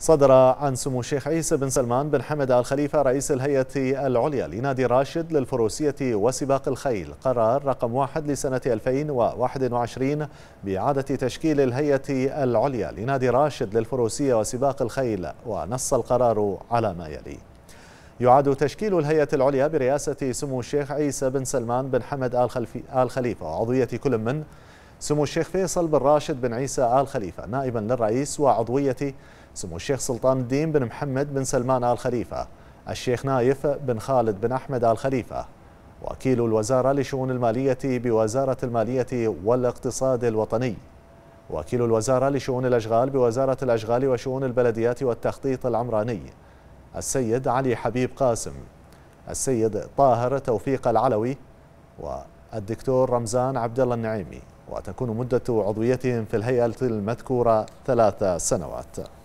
صدر عن سمو الشيخ عيسى بن سلمان بن حمد آل خليفة رئيس الهيئة العليا لنادي راشد للفروسية وسباق الخيل قرار رقم واحد لسنة 2021 بإعادة تشكيل الهيئة العليا لنادي راشد للفروسية وسباق الخيل ونص القرار على ما يلي يعاد تشكيل الهيئة العليا برئاسة سمو الشيخ عيسى بن سلمان بن حمد آل, آل خليفة وعضوية كل من سمو الشيخ فيصل بن راشد بن عيسى آل خليفة نائبا للرئيس وعضوية سمو الشيخ سلطان الدين بن محمد بن سلمان آل خليفة الشيخ نايف بن خالد بن أحمد آل خليفة وكيل الوزارة لشؤون المالية بوزارة المالية والاقتصاد الوطني وكيل الوزارة لشؤون الأشغال بوزارة الأشغال وشؤون البلديات والتخطيط العمراني السيد علي حبيب قاسم السيد طاهر توفيق العلوي والدكتور رمزان عبد الله النعيمي وتكون مدة عضويتهم في الهيئة المذكورة ثلاث سنوات